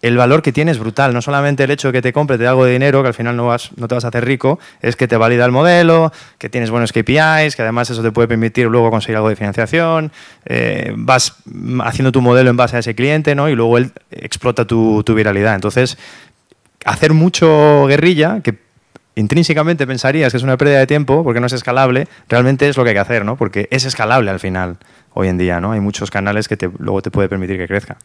el valor que tiene es brutal. No solamente el hecho de que te compre, te da algo de dinero, que al final no, te vas a hacer rico, es que te valida el modelo, que tienes buenos KPIs, que además eso te puede permitir luego conseguir algo de financiación, eh, vas haciendo tu modelo en base a ese cliente, ¿no? Y luego él explota tu, viralidad. Entonces, hacer mucho guerrilla, que intrínsecamente pensarías que es una pérdida de tiempo porque no es escalable, realmente es lo que hay que hacer, ¿no? Porque es escalable al final, hoy en día, ¿no? Hay muchos canales que te, luego te puede permitir que crezca.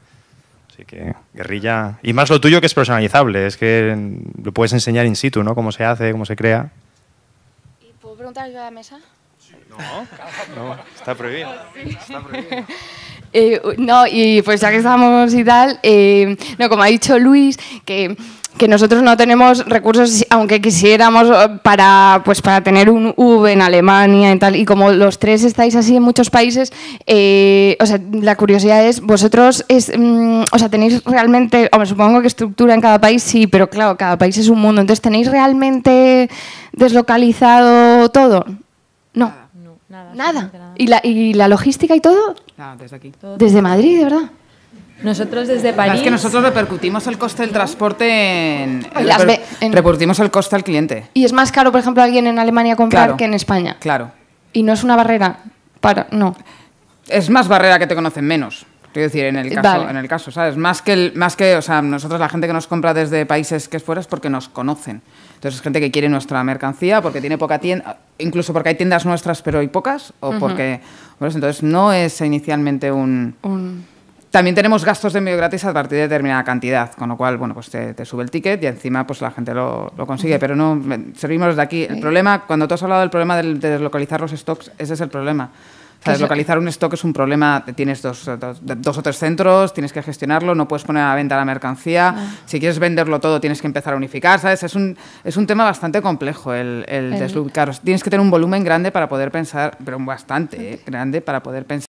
Así que guerrilla. Y más lo tuyo que es personalizable, es que lo puedes enseñar in situ, ¿no? Cómo se hace, cómo se crea. ¿Y puedo preguntar yo a la mesa? Sí, no, está prohibido. Está eh, prohibido. no, y pues ya que estamos y tal, eh, no, como ha dicho Luis, que que nosotros no tenemos recursos, aunque quisiéramos, eh, para, pues, para tener un V en Alemania y tal. Y como los tres estáis así en muchos países, eh, o sea, la curiosidad es, vosotros, es, mm, o sea, tenéis realmente, o me supongo que estructura en cada país, sí, pero claro, cada país es un mundo. Entonces, ¿tenéis realmente deslocalizado todo? No. Nada. nada. ¿Y, la, ¿Y la logística y todo? Nada, desde aquí. desde Madrid, de verdad. Nosotros desde París. Es que nosotros repercutimos el coste del transporte en. repercutimos el coste al cliente. Y es más caro, por ejemplo, alguien en Alemania comprar que en España. Claro. Y no es una barrera para. No. Es más barrera que te conocen menos. Quiero decir, en el caso, en el caso ¿sabes? Más que, el, más que, o sea, nosotros la gente que nos compra desde países que es fuera es porque nos conocen. Entonces, es gente que quiere nuestra mercancía porque tiene poca tienda, incluso porque hay tiendas nuestras pero hay pocas, o porque. entonces, no es inicialmente un también tenemos gastos de medio gratis a partir de determinada cantidad, con lo cual, bueno, pues te, sube el ticket y encima pues la gente lo, consigue, pero no, servimos de aquí. El problema, cuando tú has hablado del problema de, deslocalizar los stocks, ese es el problema. deslocalizar un stock es un problema. Tienes dos, o tres centros, tienes que gestionarlo, no puedes poner a venta la mercancía. Ah. Si quieres venderlo todo, tienes que empezar a unificar, ¿sabes? Es un, es un tema bastante complejo el, deslocalizar. Tienes que tener un volumen grande para poder pensar, pero bastante ¿eh? grande para poder pensar.